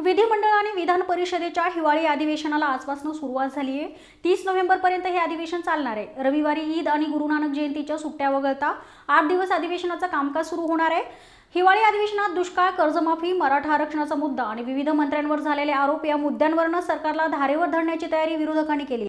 विधिमंडळ आणि विधान परिषदेच्या हिवाळी अधिवेशनाला आजपासून सुरुवात झाली आहे तीस नोव्हेंबरपर्यंत हे अधिवेशन चालणार आहे रविवारी ईद आणि गुरु नानक जयंतीच्या सुट्ट्या वगळता आठ दिवस अधिवेशनाचं कामकाज सुरू होणार आहे हिवाळी अधिवेशनात दुष्काळ कर्जमाफी मराठा आरक्षणाचा मुद्दा आणि विविध मंत्र्यांवर झालेले आरोप या मुद्द्यांवरनं सरकारला धारेवर धरण्याची तयारी विरोधकांनी केली